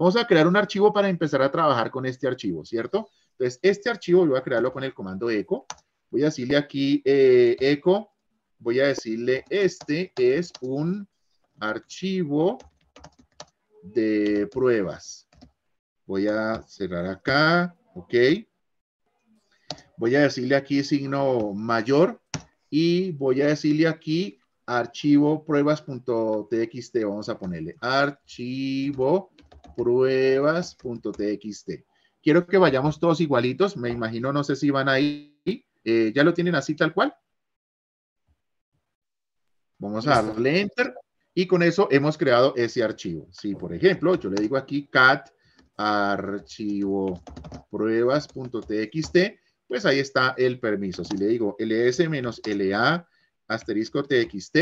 Vamos a crear un archivo para empezar a trabajar con este archivo, ¿cierto? Entonces, este archivo voy a crearlo con el comando echo. Voy a decirle aquí eh, echo, voy a decirle este es un archivo de pruebas. Voy a cerrar acá, ok. Voy a decirle aquí signo mayor y voy a decirle aquí archivo pruebas.txt. Vamos a ponerle archivo pruebas.txt. Quiero que vayamos todos igualitos. Me imagino, no sé si van ahí. Eh, ¿Ya lo tienen así tal cual? Vamos a darle Enter. Y con eso hemos creado ese archivo. Si, por ejemplo, yo le digo aquí cat archivo pruebas.txt, pues ahí está el permiso. Si le digo ls-la asterisco txt,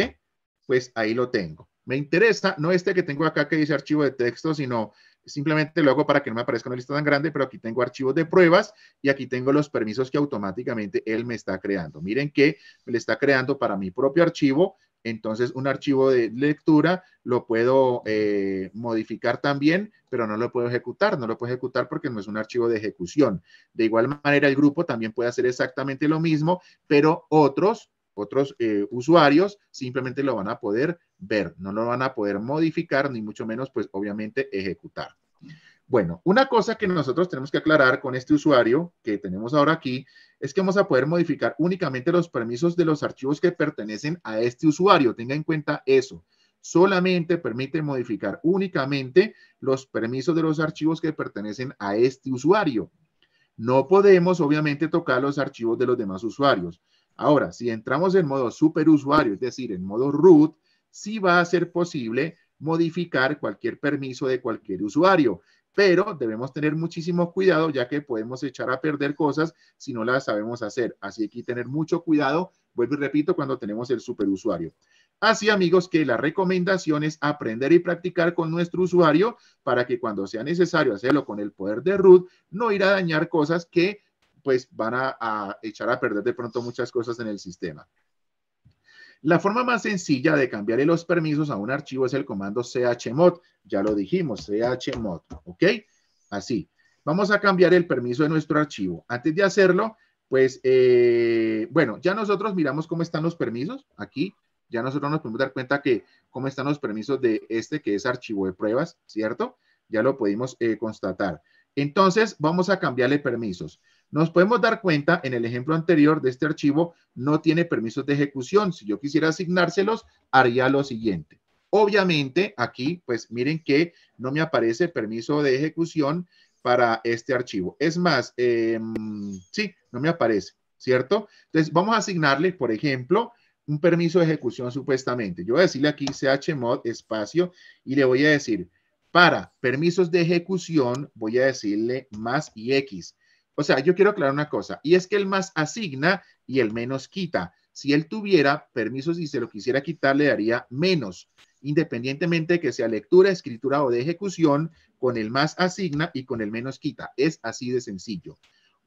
pues ahí lo tengo me interesa, no este que tengo acá que dice archivo de texto, sino simplemente luego para que no me aparezca una lista tan grande, pero aquí tengo archivos de pruebas y aquí tengo los permisos que automáticamente él me está creando. Miren que le está creando para mi propio archivo, entonces un archivo de lectura lo puedo eh, modificar también, pero no lo puedo ejecutar, no lo puedo ejecutar porque no es un archivo de ejecución. De igual manera el grupo también puede hacer exactamente lo mismo, pero otros, otros eh, usuarios simplemente lo van a poder ver, no lo van a poder modificar, ni mucho menos, pues obviamente, ejecutar. Bueno, una cosa que nosotros tenemos que aclarar con este usuario que tenemos ahora aquí es que vamos a poder modificar únicamente los permisos de los archivos que pertenecen a este usuario. Tenga en cuenta eso. Solamente permite modificar únicamente los permisos de los archivos que pertenecen a este usuario. No podemos, obviamente, tocar los archivos de los demás usuarios. Ahora, si entramos en modo superusuario, es decir, en modo root, sí va a ser posible modificar cualquier permiso de cualquier usuario. Pero debemos tener muchísimo cuidado ya que podemos echar a perder cosas si no las sabemos hacer. Así que hay que tener mucho cuidado, vuelvo y repito, cuando tenemos el superusuario. Así amigos que la recomendación es aprender y practicar con nuestro usuario para que cuando sea necesario hacerlo con el poder de root, no ir a dañar cosas que pues van a, a echar a perder de pronto muchas cosas en el sistema. La forma más sencilla de cambiarle los permisos a un archivo es el comando chmod. Ya lo dijimos, chmod, ¿ok? Así. Vamos a cambiar el permiso de nuestro archivo. Antes de hacerlo, pues, eh, bueno, ya nosotros miramos cómo están los permisos aquí. Ya nosotros nos podemos dar cuenta que cómo están los permisos de este, que es archivo de pruebas, ¿cierto? Ya lo pudimos eh, constatar. Entonces, vamos a cambiarle permisos. Nos podemos dar cuenta en el ejemplo anterior de este archivo no tiene permisos de ejecución. Si yo quisiera asignárselos, haría lo siguiente. Obviamente, aquí, pues miren que no me aparece permiso de ejecución para este archivo. Es más, em, sí, no me aparece, ¿cierto? Entonces, vamos a asignarle, por ejemplo, un permiso de ejecución supuestamente. Yo voy a decirle aquí chmod espacio y le voy a decir, para permisos de ejecución, voy a decirle más y x. O sea, yo quiero aclarar una cosa, y es que el más asigna y el menos quita. Si él tuviera permisos y se lo quisiera quitar, le daría menos, independientemente de que sea lectura, escritura o de ejecución, con el más asigna y con el menos quita. Es así de sencillo.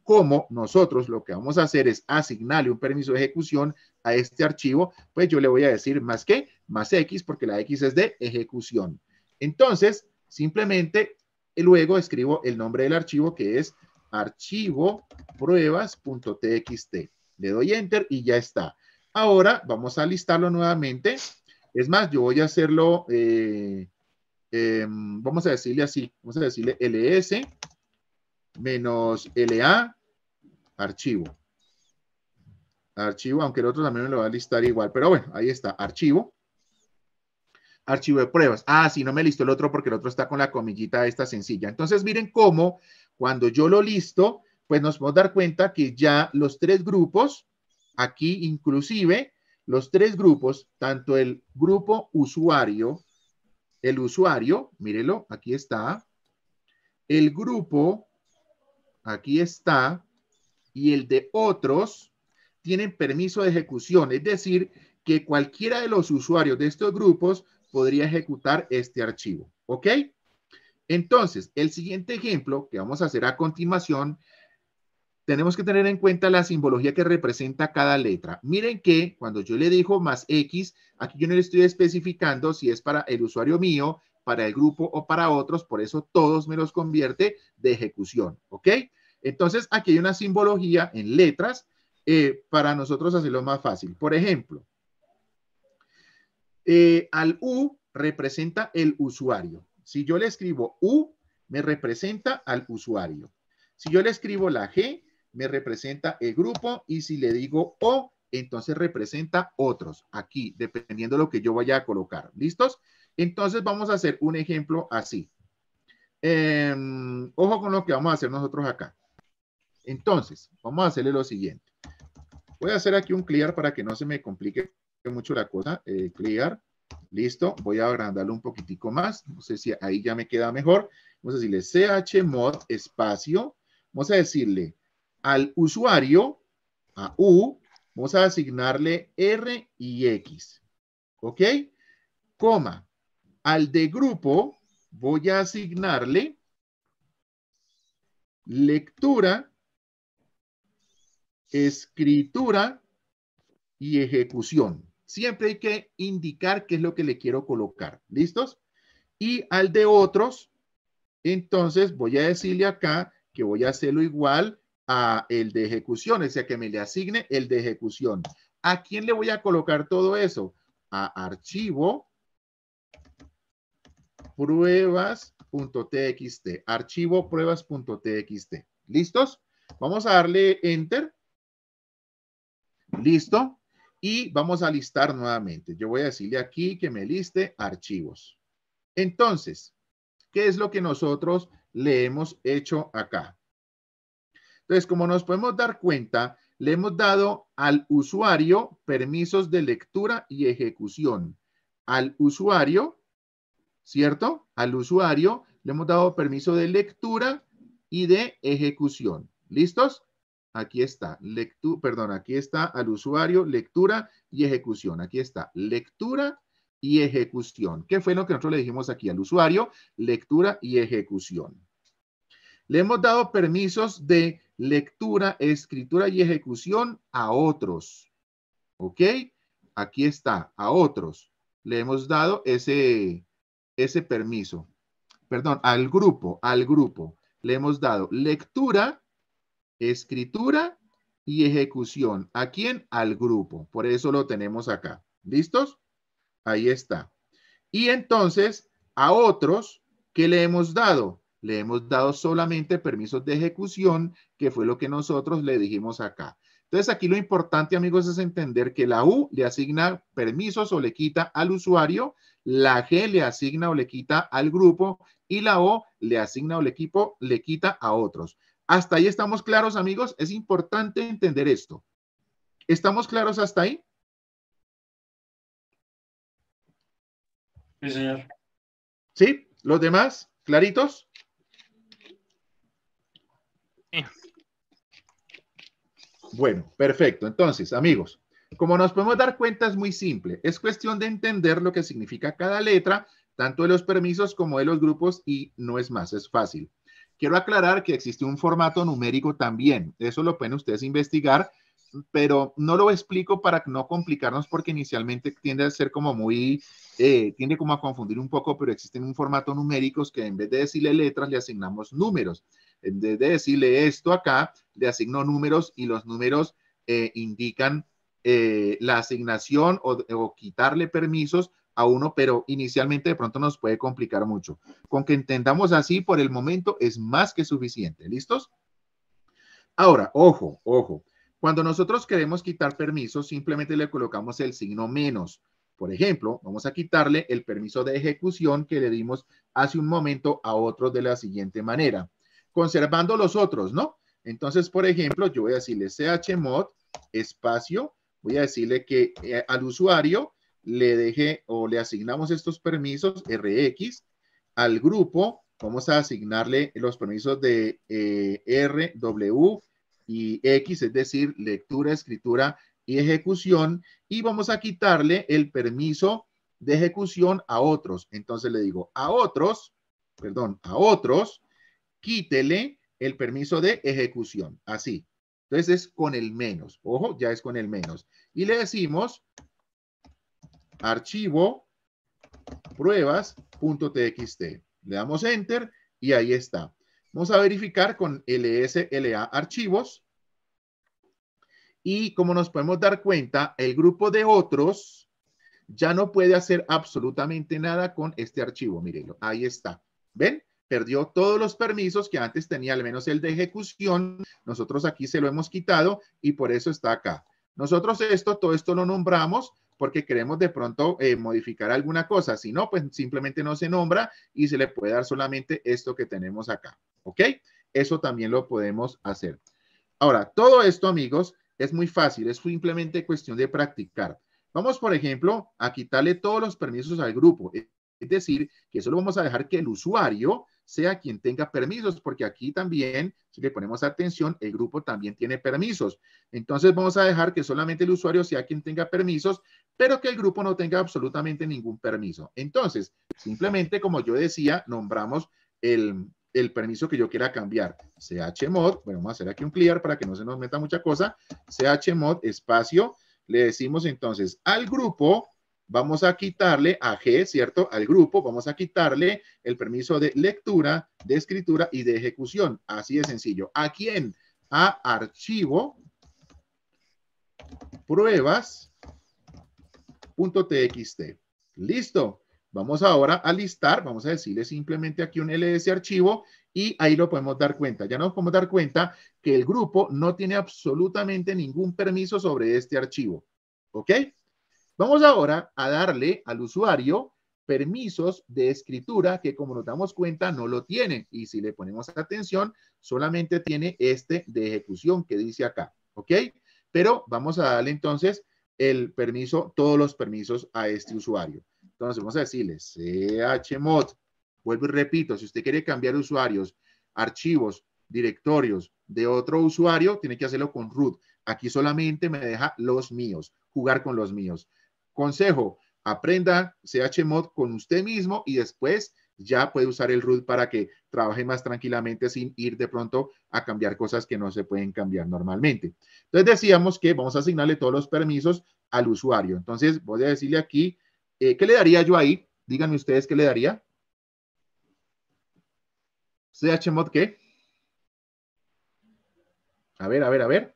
Como nosotros lo que vamos a hacer es asignarle un permiso de ejecución a este archivo, pues yo le voy a decir más que, más X, porque la X es de ejecución. Entonces, simplemente luego escribo el nombre del archivo que es archivo pruebas.txt. Le doy enter y ya está. Ahora vamos a listarlo nuevamente. Es más, yo voy a hacerlo, eh, em, vamos a decirle así, vamos a decirle ls menos la archivo. Archivo, aunque el otro también me lo va a listar igual, pero bueno, ahí está, archivo. Archivo de pruebas. Ah, sí, no me listó el otro porque el otro está con la comillita esta sencilla. Entonces, miren cómo cuando yo lo listo, pues nos a dar cuenta que ya los tres grupos, aquí inclusive, los tres grupos, tanto el grupo usuario, el usuario, mírelo, aquí está, el grupo, aquí está, y el de otros, tienen permiso de ejecución, es decir, que cualquiera de los usuarios de estos grupos podría ejecutar este archivo, ¿ok? Entonces, el siguiente ejemplo que vamos a hacer a continuación, tenemos que tener en cuenta la simbología que representa cada letra. Miren que cuando yo le digo más X, aquí yo no le estoy especificando si es para el usuario mío, para el grupo o para otros, por eso todos me los convierte de ejecución, ¿ok? Entonces, aquí hay una simbología en letras eh, para nosotros hacerlo más fácil. Por ejemplo, eh, al U representa el usuario, si yo le escribo U, me representa al usuario. Si yo le escribo la G, me representa el grupo y si le digo O, entonces representa otros aquí, dependiendo de lo que yo vaya a colocar. ¿Listos? Entonces vamos a hacer un ejemplo así. Em, ojo con lo que vamos a hacer nosotros acá. Entonces, vamos a hacerle lo siguiente. Voy a hacer aquí un clear para que no se me complique mucho la cosa. Eh, clear. Listo, voy a agrandarlo un poquitico más. No sé si ahí ya me queda mejor. Vamos a decirle chmod espacio. Vamos a decirle al usuario, a U, vamos a asignarle R y X. ¿Ok? Coma. Al de grupo voy a asignarle lectura, escritura y ejecución siempre hay que indicar qué es lo que le quiero colocar. ¿Listos? Y al de otros, entonces voy a decirle acá que voy a hacerlo igual a el de ejecución, o sea, que me le asigne el de ejecución. ¿A quién le voy a colocar todo eso? A archivo pruebas.txt, archivo pruebas.txt. ¿Listos? Vamos a darle enter. Listo y vamos a listar nuevamente. Yo voy a decirle aquí que me liste archivos. Entonces, ¿qué es lo que nosotros le hemos hecho acá? Entonces, como nos podemos dar cuenta, le hemos dado al usuario permisos de lectura y ejecución. Al usuario, ¿cierto? Al usuario le hemos dado permiso de lectura y de ejecución. ¿Listos? Aquí está, perdón, aquí está al usuario, lectura y ejecución. Aquí está, lectura y ejecución. ¿Qué fue lo que nosotros le dijimos aquí al usuario? Lectura y ejecución. Le hemos dado permisos de lectura, escritura y ejecución a otros. ¿Ok? Aquí está, a otros. Le hemos dado ese, ese permiso. Perdón, al grupo, al grupo. Le hemos dado lectura escritura y ejecución. ¿A quién? Al grupo. Por eso lo tenemos acá. ¿Listos? Ahí está. Y entonces, a otros, que le hemos dado? Le hemos dado solamente permisos de ejecución, que fue lo que nosotros le dijimos acá. Entonces, aquí lo importante, amigos, es entender que la U le asigna permisos o le quita al usuario, la G le asigna o le quita al grupo y la O le asigna o le, equipo, le quita a otros. ¿Hasta ahí estamos claros, amigos? Es importante entender esto. ¿Estamos claros hasta ahí? Sí, señor. ¿Sí? ¿Los demás? ¿Claritos? Bueno, perfecto. Entonces, amigos, como nos podemos dar cuenta, es muy simple. Es cuestión de entender lo que significa cada letra, tanto de los permisos como de los grupos, y no es más, es fácil. Quiero aclarar que existe un formato numérico también, eso lo pueden ustedes investigar, pero no lo explico para no complicarnos porque inicialmente tiende a ser como muy, eh, tiende como a confundir un poco, pero existen un formato numéricos que en vez de decirle letras le asignamos números. En vez de decirle esto acá, le asigno números y los números eh, indican eh, la asignación o quitarle permisos a uno, pero inicialmente de pronto nos puede complicar mucho. Con que entendamos así por el momento es más que suficiente. ¿Listos? Ahora, ojo, ojo. Cuando nosotros queremos quitar permisos, simplemente le colocamos el signo menos. Por ejemplo, vamos a quitarle el permiso de ejecución que le dimos hace un momento a otro de la siguiente manera, conservando los otros, ¿no? Entonces, por ejemplo, yo voy a decirle chmod espacio, voy a decirle que eh, al usuario le deje o le asignamos estos permisos RX al grupo. Vamos a asignarle los permisos de eh, R, W y X, es decir, lectura, escritura y ejecución. Y vamos a quitarle el permiso de ejecución a otros. Entonces le digo a otros, perdón, a otros, quítele el permiso de ejecución. Así. Entonces es con el menos. Ojo, ya es con el menos. Y le decimos archivo pruebas.txt. Le damos enter y ahí está. Vamos a verificar con LSLA archivos. Y como nos podemos dar cuenta, el grupo de otros ya no puede hacer absolutamente nada con este archivo. Mírenlo, ahí está. ¿Ven? Perdió todos los permisos que antes tenía, al menos el de ejecución. Nosotros aquí se lo hemos quitado y por eso está acá. Nosotros esto, todo esto lo nombramos porque queremos de pronto eh, modificar alguna cosa. Si no, pues simplemente no se nombra y se le puede dar solamente esto que tenemos acá. ¿Ok? Eso también lo podemos hacer. Ahora, todo esto, amigos, es muy fácil. Es simplemente cuestión de practicar. Vamos, por ejemplo, a quitarle todos los permisos al grupo. Es decir, que solo vamos a dejar que el usuario sea quien tenga permisos, porque aquí también, si le ponemos atención, el grupo también tiene permisos. Entonces vamos a dejar que solamente el usuario sea quien tenga permisos, pero que el grupo no tenga absolutamente ningún permiso. Entonces, simplemente, como yo decía, nombramos el, permiso que yo quiera cambiar. chmod, bueno, vamos a hacer aquí un clear para que no se nos meta mucha cosa. chmod, espacio, le decimos entonces al grupo vamos a quitarle a G, ¿cierto? Al grupo, vamos a quitarle el permiso de lectura, de escritura y de ejecución. Así de sencillo. ¿A quién? A archivo, pruebas.txt. Listo. Vamos ahora a listar, vamos a decirle simplemente aquí un ls archivo y ahí lo podemos dar cuenta. Ya nos podemos dar cuenta que el grupo no tiene absolutamente ningún permiso sobre este archivo. ¿Ok? Vamos ahora a darle al usuario permisos de escritura que como nos damos cuenta no lo tiene. Y si le ponemos atención, solamente tiene este de ejecución que dice acá, ¿ok? Pero vamos a darle entonces el permiso, todos los permisos a este usuario. Entonces vamos a decirle chmod, vuelvo y repito, si usted quiere cambiar usuarios, archivos, directorios de otro usuario, tiene que hacerlo con root. Aquí solamente me deja los míos, jugar con los míos. Consejo, aprenda CHMod con usted mismo y después ya puede usar el root para que trabaje más tranquilamente sin ir de pronto a cambiar cosas que no se pueden cambiar normalmente. Entonces decíamos que vamos a asignarle todos los permisos al usuario. Entonces voy a decirle aquí, eh, ¿qué le daría yo ahí? Díganme ustedes qué le daría. ¿CHMod qué? A ver, a ver, a ver.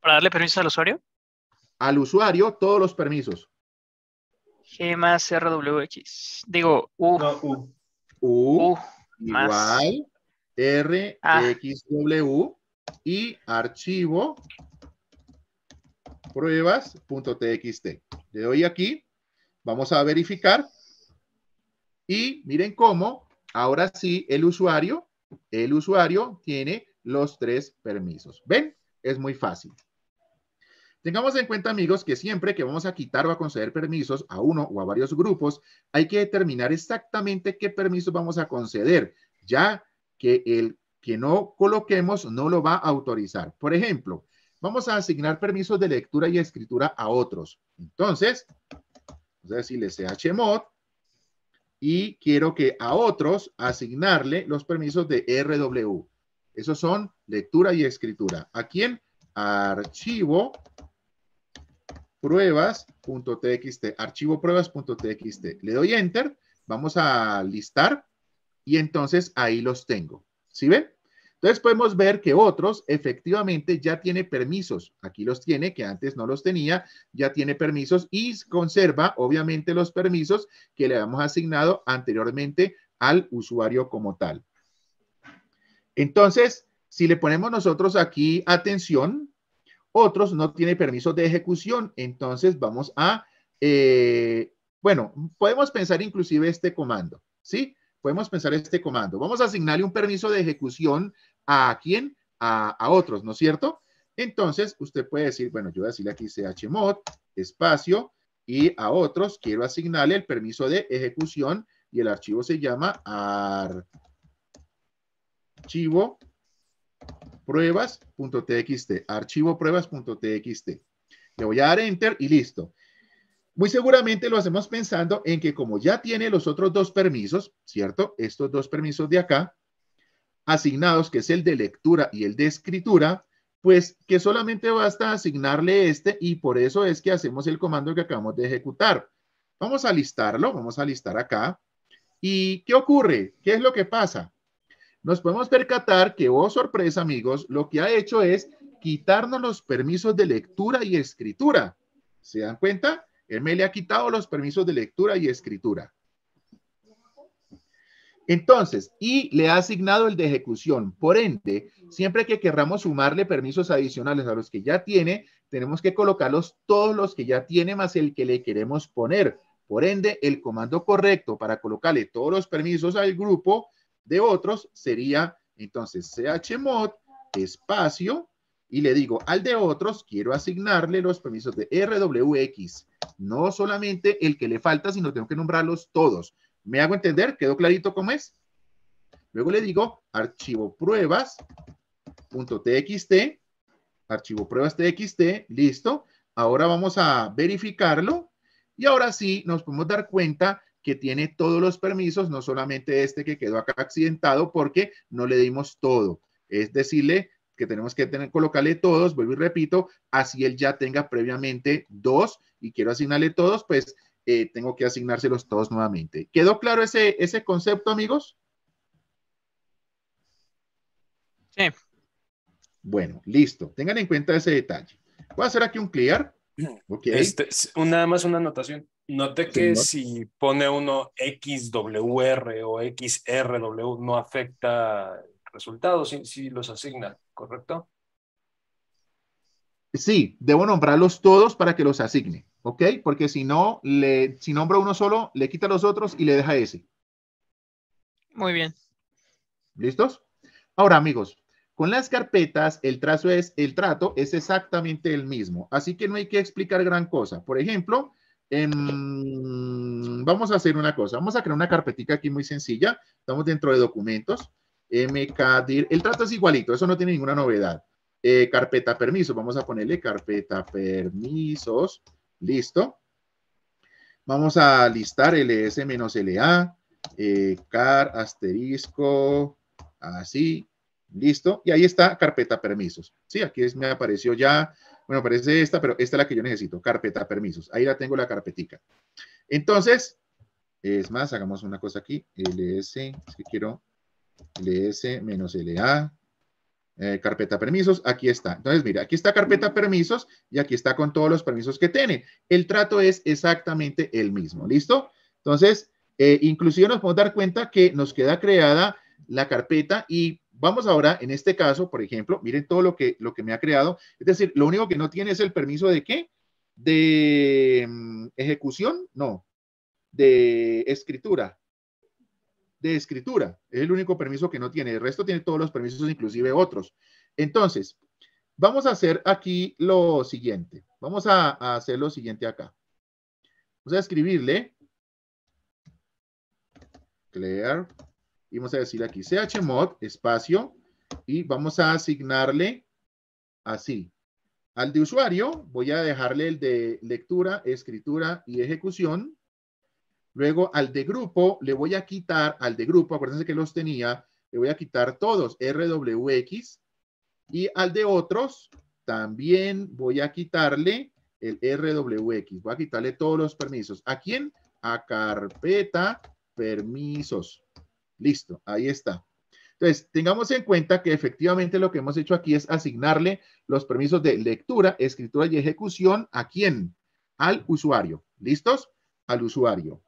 ¿Para darle permisos al usuario? al usuario todos los permisos. G más RWX. Digo, U. U. U, igual R, ah. X, W y archivo pruebas.txt. Le doy aquí, vamos a verificar y miren cómo ahora sí el usuario, el usuario tiene los tres permisos. ¿Ven? Es muy fácil. Tengamos en cuenta, amigos, que siempre que vamos a quitar o a conceder permisos a uno o a varios grupos, hay que determinar exactamente qué permisos vamos a conceder, ya que el que no coloquemos no lo va a autorizar. Por ejemplo, vamos a asignar permisos de lectura y escritura a otros. Entonces, vamos a decirle chmod y quiero que a otros asignarle los permisos de RW. Esos son lectura y escritura. ¿A quién? Archivo pruebas.txt, archivo pruebas.txt. Le doy enter, vamos a listar y entonces ahí los tengo. ¿Sí ven? Entonces podemos ver que otros efectivamente ya tiene permisos. Aquí los tiene, que antes no los tenía, ya tiene permisos y conserva obviamente los permisos que le habíamos asignado anteriormente al usuario como tal. Entonces, si le ponemos nosotros aquí atención, otros no tiene permiso de ejecución. Entonces vamos a, eh, bueno, podemos pensar inclusive este comando, ¿sí? Podemos pensar este comando. Vamos a asignarle un permiso de ejecución a quién? A, a otros, ¿no es cierto? Entonces, usted puede decir, bueno, yo voy a decirle aquí chmod, espacio, y a otros quiero asignarle el permiso de ejecución y el archivo se llama archivo pruebas.txt, archivo pruebas.txt. Le voy a dar enter y listo. Muy seguramente lo hacemos pensando en que como ya tiene los otros dos permisos, ¿cierto? Estos dos permisos de acá, asignados, que es el de lectura y el de escritura, pues que solamente basta asignarle este y por eso es que hacemos el comando que acabamos de ejecutar. Vamos a listarlo, vamos a listar acá. ¿Y qué ocurre? ¿Qué es lo que pasa? nos podemos percatar que, oh sorpresa, amigos, lo que ha hecho es quitarnos los permisos de lectura y escritura. ¿Se dan cuenta? Él me le ha quitado los permisos de lectura y escritura. Entonces, y le ha asignado el de ejecución. Por ende, siempre que querramos sumarle permisos adicionales a los que ya tiene, tenemos que colocarlos todos los que ya tiene más el que le queremos poner. Por ende, el comando correcto para colocarle todos los permisos al grupo de otros sería entonces chmod espacio y le digo al de otros quiero asignarle los permisos de rwx, no solamente el que le falta, sino tengo que nombrarlos todos. ¿Me hago entender? ¿Quedó clarito cómo es? Luego le digo archivo pruebas.txt, archivo pruebas.txt, listo. Ahora vamos a verificarlo y ahora sí nos podemos dar cuenta que tiene todos los permisos, no solamente este que quedó acá accidentado porque no le dimos todo. Es decirle que tenemos que tener, colocarle todos, vuelvo y repito, así él ya tenga previamente dos y quiero asignarle todos, pues eh, tengo que asignárselos todos nuevamente. ¿Quedó claro ese, ese concepto, amigos? Sí. Bueno, listo. Tengan en cuenta ese detalle. Voy a hacer aquí un clear. Este, nada más una anotación. Note que si pone uno XWR o XRW no afecta Resultados si, los asigna, ¿correcto? Sí, debo nombrarlos todos para que los asigne, ¿ok? Porque si no, le, si nombra uno solo, le quita los otros y le deja ese. Muy bien. ¿Listos? Ahora, amigos, con las carpetas, el, trazo es, el trato es exactamente el mismo, así que no hay que explicar gran cosa. Por ejemplo, em, vamos a hacer una cosa, vamos a crear una carpetica aquí muy sencilla, estamos dentro de documentos, mkdir, el trato es igualito, eso no tiene ninguna novedad. Eh, carpeta permisos, vamos a ponerle carpeta permisos, listo. Vamos a listar ls-la, eh, car asterisco, así, Listo. Y ahí está carpeta permisos. Sí, aquí es, me apareció ya, bueno, aparece esta, pero esta es la que yo necesito, carpeta permisos. Ahí la tengo la carpetica. Entonces, es más, hagamos una cosa aquí, ls, si quiero, ls menos la, eh, carpeta permisos, aquí está. Entonces, mira, aquí está carpeta permisos y aquí está con todos los permisos que tiene. El trato es exactamente el mismo, ¿listo? Entonces, eh, inclusive nos podemos dar cuenta que nos queda creada la carpeta y Vamos ahora, en este caso, por ejemplo, miren todo lo que, lo que me ha creado. Es decir, lo único que no tiene es el permiso de qué? De mm, ejecución, no, de escritura. De escritura. Es el único permiso que no tiene. El resto tiene todos los permisos, inclusive otros. Entonces, vamos a hacer aquí lo siguiente. Vamos a, a hacer lo siguiente acá. Vamos a escribirle. Clear y vamos a decir aquí chmod espacio y vamos a asignarle así. Al de usuario voy a dejarle el de lectura, escritura y ejecución. Luego al de grupo le voy a quitar, al de grupo, acuérdense que los tenía, le voy a quitar todos, RWX. Y al de otros también voy a quitarle el RWX. Voy a quitarle todos los permisos. ¿A quién? A carpeta permisos. Listo, ahí está. Entonces, tengamos en cuenta que efectivamente lo que hemos hecho aquí es asignarle los permisos de lectura, escritura y ejecución a quién? Al usuario. ¿Listos? Al usuario.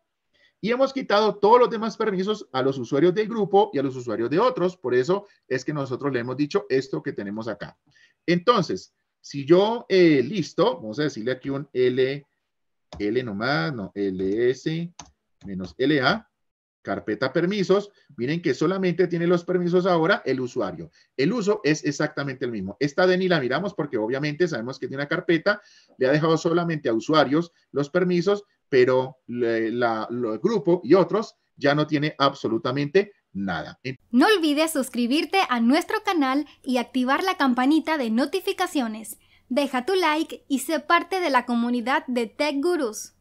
Y hemos quitado todos los demás permisos a los usuarios del grupo y a los usuarios de otros. Por eso es que nosotros le hemos dicho esto que tenemos acá. Entonces, si yo eh, listo, vamos a decirle aquí un L, L nomás, no, LS menos LA, carpeta permisos, miren que solamente tiene los permisos ahora el usuario. El uso es exactamente el mismo. Esta DENI la miramos porque obviamente sabemos que tiene una carpeta, le ha dejado solamente a usuarios los permisos, pero el grupo y otros ya no tiene absolutamente nada. No olvides suscribirte a nuestro canal y activar la campanita de notificaciones. Deja tu like y sé parte de la comunidad de Tech Gurus.